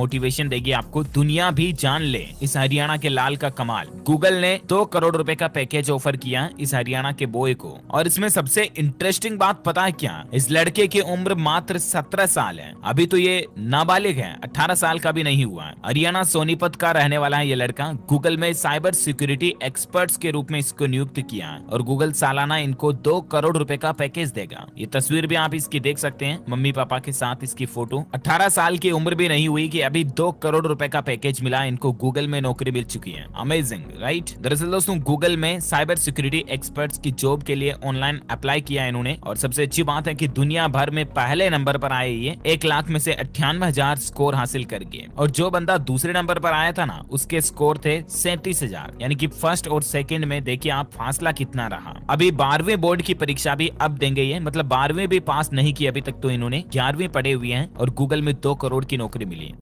motivation देगी आपको दुनिया भी जान ले इस हरियाणा के लाल का कमाल गूगल ने दो करोड़ रुपए का पैकेज ऑफर किया इस हरियाणा के बोए को और इसमें सबसे इंटरेस्टिंग बात पता है क्या इस लड़के की उम्र मात्र सत्रह साल है अभी तो ये नाबालिग है अठारह साल का भी नहीं हुआ हरियाणा सोनीपत का रहने वाला है ये लड़का गूगल में साइबर सिक्योरिटी एक्सपर्ट के रूप में इसको नियुक्त किया और गूगल सालाना इनको दो करोड़ रूपए का पैकेज देगा ये तस्वीर भी आप इसकी देख सकते हैं मम्मी पापा के साथ इसकी फोटो अठारह साल की उम्र भी नहीं हुई की अभी दो करोड़ रुपए का पैकेज मिला इनको गूगल में नौकरी मिल चुकी है अमेजिंग राइट दरअसल दोस्तों गूगल में साइबर सिक्योरिटी एक्सपर्ट्स की जॉब के लिए ऑनलाइन अप्लाई किया इन्होंने और सबसे अच्छी बात है की दुनिया भर में पहले नंबर पर आए ये एक लाख में से अठानवे हजार स्कोर हासिल कर गए और जो बंदा दूसरे नंबर पर आया था ना उसके स्कोर थे सैतीस हजार यानी कि फर्स्ट और सेकेंड में देखिए आप फासला कितना रहा अभी बारहवीं बोर्ड की परीक्षा भी अब देंगे ये मतलब बारहवीं भी पास नहीं की अभी तक तो इन्होंने ग्यारहवीं पढ़े हुए हैं और गूगल में दो करोड़ की नौकरी मिली